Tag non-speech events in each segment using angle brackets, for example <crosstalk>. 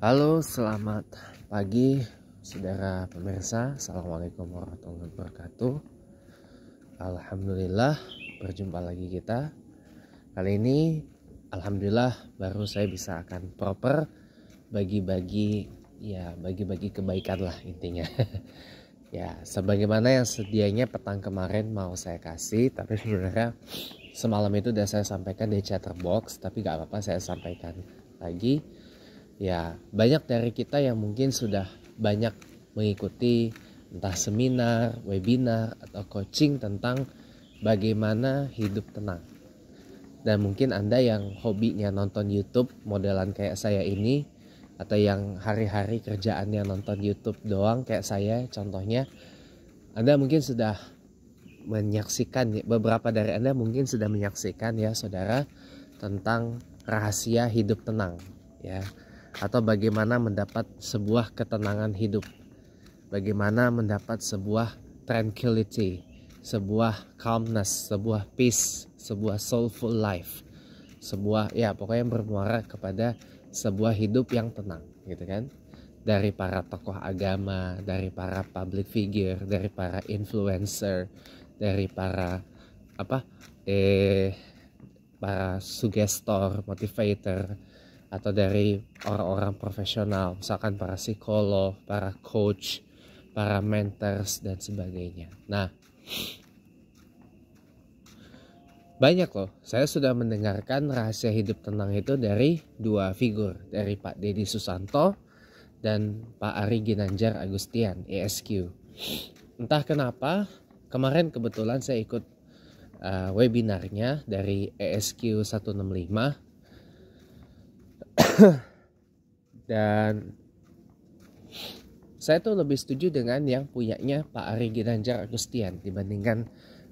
Halo, selamat pagi saudara pemirsa. Assalamualaikum warahmatullahi wabarakatuh. Alhamdulillah, berjumpa lagi kita. Kali ini alhamdulillah baru saya bisa akan proper bagi-bagi ya bagi-bagi kebaikan lah intinya. <laughs> ya, sebagaimana yang sedianya petang kemarin mau saya kasih, tapi sebenarnya semalam itu udah saya sampaikan di chatterbox, tapi gak apa-apa saya sampaikan lagi ya banyak dari kita yang mungkin sudah banyak mengikuti entah seminar, webinar, atau coaching tentang bagaimana hidup tenang. Dan mungkin Anda yang hobinya nonton YouTube modelan kayak saya ini, atau yang hari-hari kerjaannya nonton YouTube doang kayak saya contohnya Anda mungkin sudah menyaksikan beberapa dari Anda mungkin sudah menyaksikan ya saudara tentang rahasia hidup tenang ya atau bagaimana mendapat sebuah ketenangan hidup, bagaimana mendapat sebuah tranquility, sebuah calmness, sebuah peace, sebuah soulful life, sebuah ya pokoknya yang bermuara kepada sebuah hidup yang tenang gitu kan dari para tokoh agama, dari para public figure, dari para influencer, dari para apa eh para sugestor, motivator, atau dari orang-orang profesional, misalkan para psikolog, para coach, para mentors dan sebagainya. Nah, banyak loh. Saya sudah mendengarkan rahasia hidup tenang itu dari dua figur, dari Pak Dedi Susanto dan Pak Ari Ginanjar Agustian, ESQ. Entah kenapa, kemarin kebetulan saya ikut uh, webinarnya dari ESQ 165 <coughs> dan saya tuh lebih setuju dengan yang punyanya Pak Ari Ginanjar Agustian dibandingkan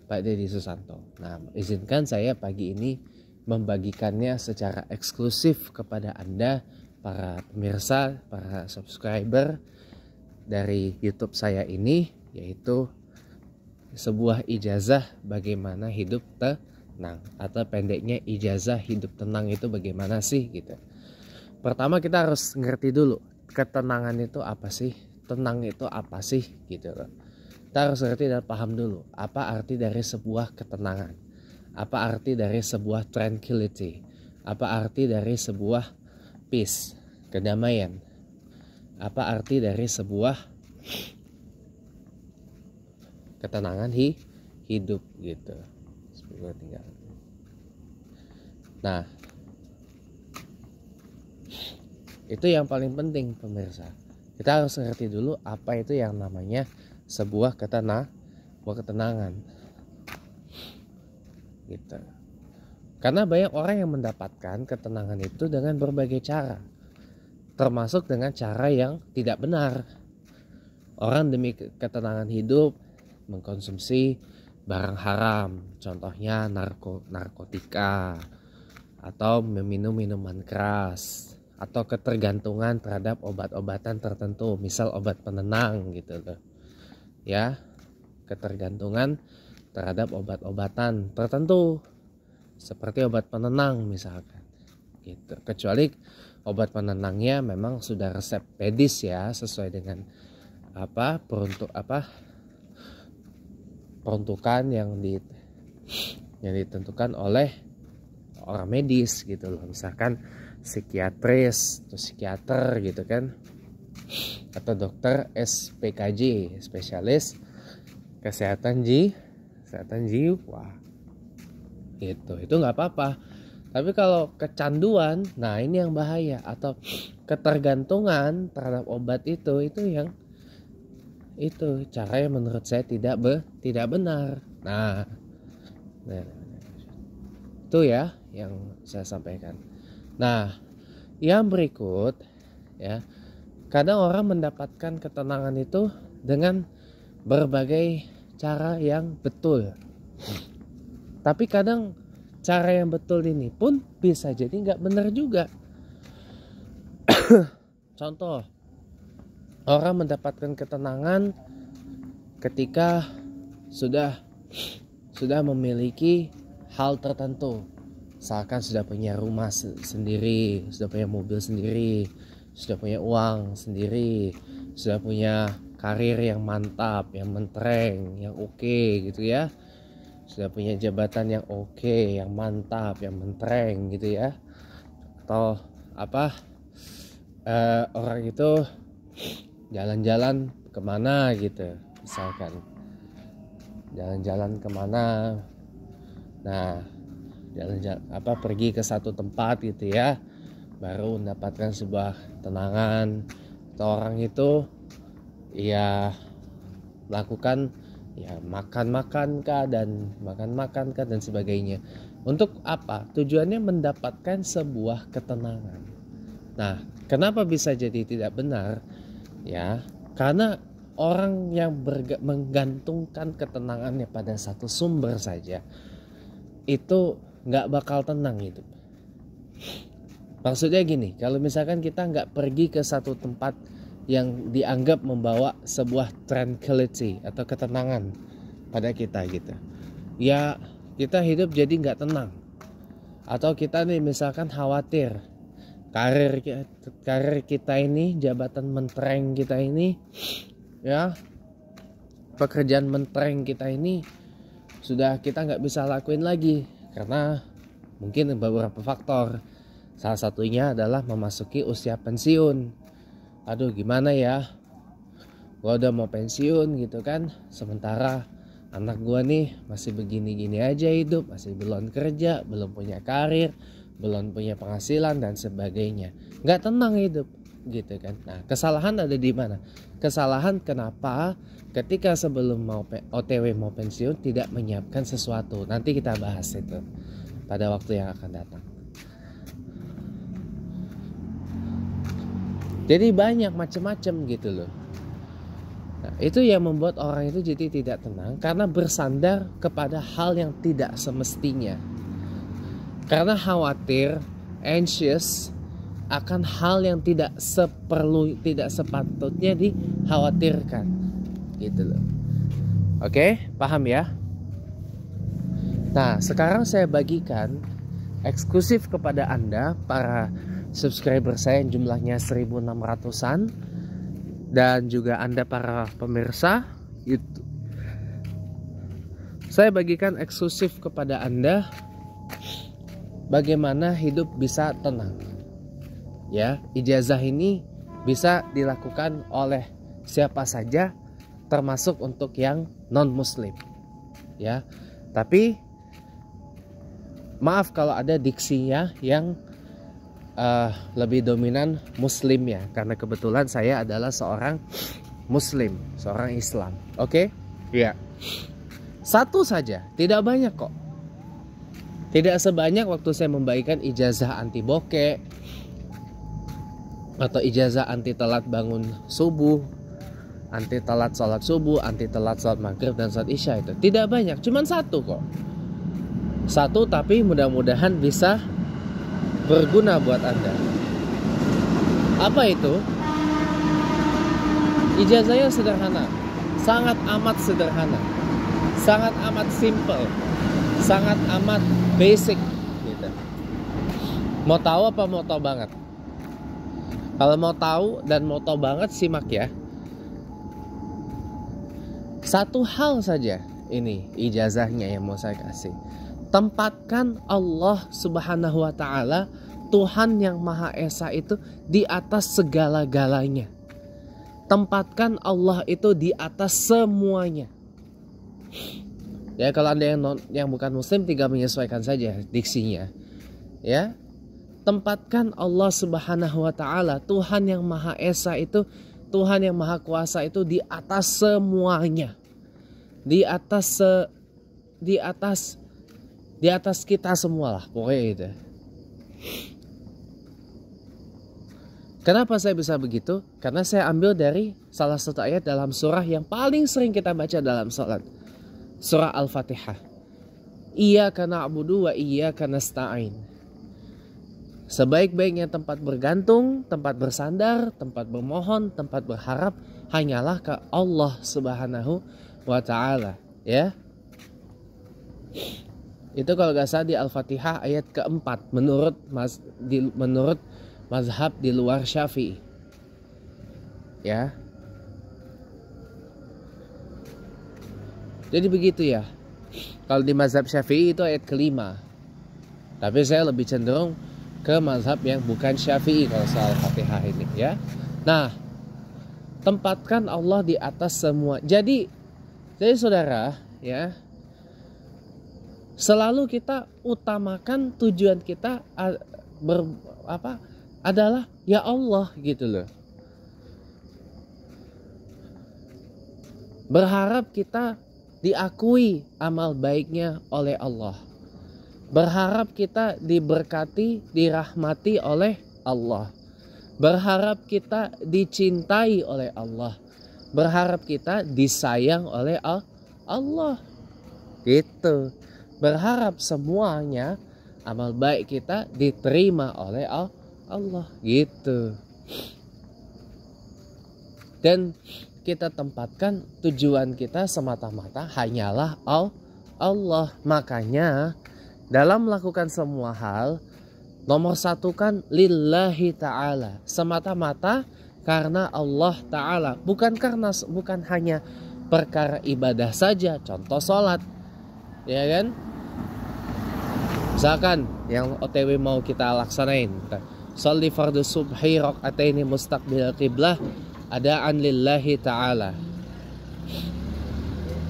Pak Deddy Susanto. Nah, izinkan saya pagi ini membagikannya secara eksklusif kepada Anda, para pemirsa, para subscriber dari YouTube saya ini, yaitu sebuah ijazah bagaimana hidup tenang atau pendeknya ijazah hidup tenang itu bagaimana sih gitu pertama kita harus ngerti dulu ketenangan itu apa sih tenang itu apa sih gitu loh kita harus ngerti dan paham dulu apa arti dari sebuah ketenangan apa arti dari sebuah tranquility apa arti dari sebuah peace kedamaian apa arti dari sebuah ketenangan hi, hidup gitu nah Itu yang paling penting pemirsa. Kita harus ngerti dulu apa itu yang namanya sebuah ketenang, sebuah ketenangan. Gitu. Karena banyak orang yang mendapatkan ketenangan itu dengan berbagai cara. Termasuk dengan cara yang tidak benar. Orang demi ketenangan hidup mengkonsumsi barang haram, contohnya narko, narkotika atau meminum minuman keras atau ketergantungan terhadap obat-obatan tertentu, misal obat penenang gitu loh. Ya, ketergantungan terhadap obat-obatan tertentu seperti obat penenang misalkan gitu kecuali obat penenangnya memang sudah resep pedis ya sesuai dengan apa peruntuk apa peruntukan yang di yang ditentukan oleh orang medis gitu loh misalkan psikiatris atau psikiater gitu kan atau dokter SPKJ spesialis kesehatan ji kesehatan jiwa gitu itu nggak apa-apa tapi kalau kecanduan nah ini yang bahaya atau ketergantungan terhadap obat itu itu yang itu cara yang menurut saya tidak be, tidak benar nah, nah, nah, nah itu ya yang saya sampaikan nah yang berikut ya. Kadang orang mendapatkan ketenangan itu dengan berbagai cara yang betul. Tapi kadang cara yang betul ini pun bisa jadi nggak benar juga. <coughs> Contoh, orang mendapatkan ketenangan ketika sudah sudah memiliki hal tertentu Misalkan sudah punya rumah se sendiri, sudah punya mobil sendiri, sudah punya uang sendiri, sudah punya karir yang mantap, yang mentereng, yang oke okay, gitu ya. Sudah punya jabatan yang oke, okay, yang mantap, yang mentereng gitu ya. Atau apa uh, orang itu jalan-jalan kemana gitu misalkan jalan-jalan kemana nah jalan-jalan apa pergi ke satu tempat gitu ya baru mendapatkan sebuah tenangan atau orang itu ya lakukan ya makan-makan kah dan makan-makan kah dan sebagainya untuk apa tujuannya mendapatkan sebuah ketenangan nah kenapa bisa jadi tidak benar ya karena orang yang menggantungkan ketenangannya pada satu sumber saja itu nggak bakal tenang gitu. Maksudnya gini, kalau misalkan kita nggak pergi ke satu tempat yang dianggap membawa sebuah tranquility atau ketenangan pada kita gitu. Ya kita hidup jadi nggak tenang. Atau kita nih misalkan khawatir karir karir kita ini jabatan mentereng kita ini ya pekerjaan mentereng kita ini sudah kita nggak bisa lakuin lagi karena mungkin beberapa faktor salah satunya adalah memasuki usia pensiun aduh gimana ya gue udah mau pensiun gitu kan sementara anak gue nih masih begini-gini aja hidup masih belum kerja belum punya karir belum punya penghasilan dan sebagainya nggak tenang hidup gitu kan. Nah, kesalahan ada di mana? Kesalahan kenapa ketika sebelum mau OTW mau pensiun tidak menyiapkan sesuatu. Nanti kita bahas itu pada waktu yang akan datang. Jadi banyak macam-macam gitu loh. Nah, itu yang membuat orang itu jadi tidak tenang karena bersandar kepada hal yang tidak semestinya. Karena khawatir, anxious, akan hal yang tidak seperlu tidak sepatutnya dikhawatirkan gitu loh oke paham ya nah sekarang saya bagikan eksklusif kepada anda para subscriber saya yang jumlahnya 1600an dan juga anda para pemirsa itu saya bagikan eksklusif kepada Anda bagaimana hidup bisa tenang ya ijazah ini bisa dilakukan oleh siapa saja termasuk untuk yang non muslim ya tapi maaf kalau ada diksinya yang uh, lebih dominan muslim ya karena kebetulan saya adalah seorang muslim seorang Islam oke okay? ya satu saja tidak banyak kok tidak sebanyak waktu saya membagikan ijazah anti bokeh atau ijazah anti telat bangun subuh anti telat sholat subuh anti telat sholat maghrib dan sholat isya itu tidak banyak cuman satu kok satu tapi mudah-mudahan bisa berguna buat anda apa itu ijazahnya sederhana sangat amat sederhana sangat amat simple sangat amat basic gitu. mau tahu apa mau tahu banget kalau mau tahu dan mau tahu banget simak ya. Satu hal saja ini ijazahnya yang mau saya kasih. Tempatkan Allah Subhanahu wa taala Tuhan yang Maha Esa itu di atas segala-galanya. Tempatkan Allah itu di atas semuanya. Ya kalau Anda yang non, yang bukan muslim tinggal menyesuaikan saja diksinya. Ya, tempatkan Allah Subhanahu wa taala, Tuhan yang Maha Esa itu, Tuhan yang Maha Kuasa itu di atas semuanya. Di atas se, di atas di atas kita semua lah pokoknya itu. Kenapa saya bisa begitu? Karena saya ambil dari salah satu ayat dalam surah yang paling sering kita baca dalam sholat. Surah Al-Fatihah. Iya na'budu wa iya nasta'in. Sebaik-baiknya tempat bergantung, tempat bersandar, tempat bermohon, tempat berharap hanyalah ke Allah Subhanahu wa taala, ya. Itu kalau gak salah di Al-Fatihah ayat keempat menurut mas, di, menurut mazhab di luar Syafi'i. Ya. Jadi begitu ya. Kalau di mazhab Syafi'i itu ayat kelima. Tapi saya lebih cenderung ke mazhab yang bukan Syafi'i kalau soal Fatihah ini ya. Nah, tempatkan Allah di atas semua. Jadi, jadi saudara, ya. Selalu kita utamakan tujuan kita ber, apa adalah ya Allah gitu loh. Berharap kita diakui amal baiknya oleh Allah. Berharap kita diberkati, dirahmati oleh Allah. Berharap kita dicintai oleh Allah. Berharap kita disayang oleh Allah. Gitu. Berharap semuanya amal baik kita diterima oleh Allah gitu. Dan kita tempatkan tujuan kita semata-mata hanyalah Allah. Makanya dalam melakukan semua hal, nomor satu kan lillahi ta'ala. Semata-mata karena Allah Ta'ala. Bukan karena bukan hanya perkara ibadah saja, contoh sholat. Ya kan? Misalkan yang OTW mau kita laksanain. sholli fardu subhi rokataini mustaqbil qiblah an lillahi ta'ala.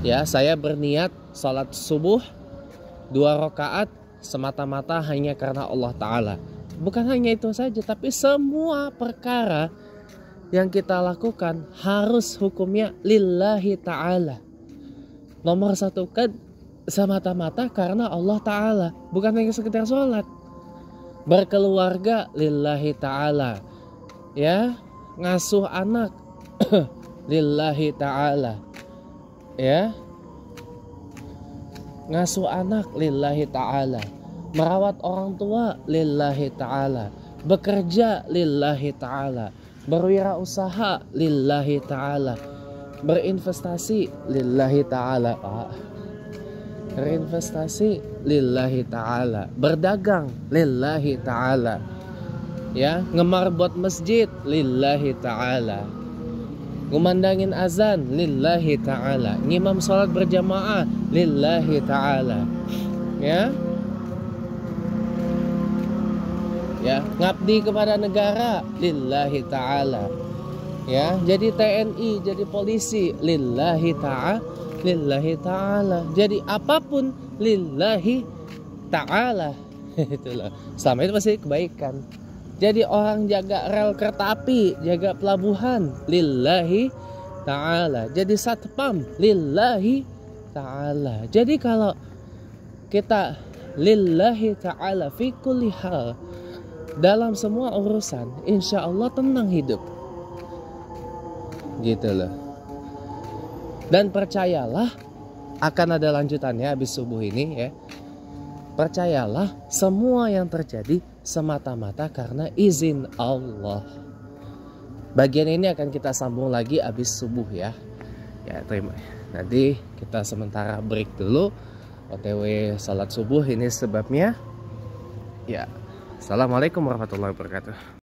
Ya, saya berniat sholat subuh dua rakaat semata-mata hanya karena Allah Ta'ala. Bukan hanya itu saja, tapi semua perkara yang kita lakukan harus hukumnya lillahi ta'ala. Nomor satu kan semata-mata karena Allah Ta'ala. Bukan hanya sekedar sholat. Berkeluarga lillahi ta'ala. Ya, ngasuh anak <clears throat> lillahi ta'ala. Ya, ngasuh anak lillahi ta'ala merawat orang tua lillahi ta'ala bekerja lillahi ta'ala berwirausaha lillahi ta'ala berinvestasi lillahi ta'ala pak ah. berinvestasi lillahi ta'ala berdagang lillahi ta'ala ya ngemar buat masjid lillahi ta'ala ngumandangin azan lillahi taala ngimam salat berjamaah lillahi taala ya ya ngabdi kepada negara lillahi taala ya jadi TNI jadi polisi lillahi taala lillahi taala jadi apapun lillahi taala <laughs> itulah selama itu pasti kebaikan jadi orang jaga rel kereta api, jaga pelabuhan lillahi taala. Jadi satpam lillahi taala. Jadi kalau kita lillahi taala fi kulli hal dalam semua urusan, insya Allah tenang hidup. Gitu loh. Dan percayalah akan ada lanjutannya habis subuh ini ya. Percayalah semua yang terjadi semata-mata karena izin Allah. Bagian ini akan kita sambung lagi habis subuh ya. Ya terima. Nanti kita sementara break dulu. OTW salat subuh ini sebabnya. Ya. Assalamualaikum warahmatullahi wabarakatuh.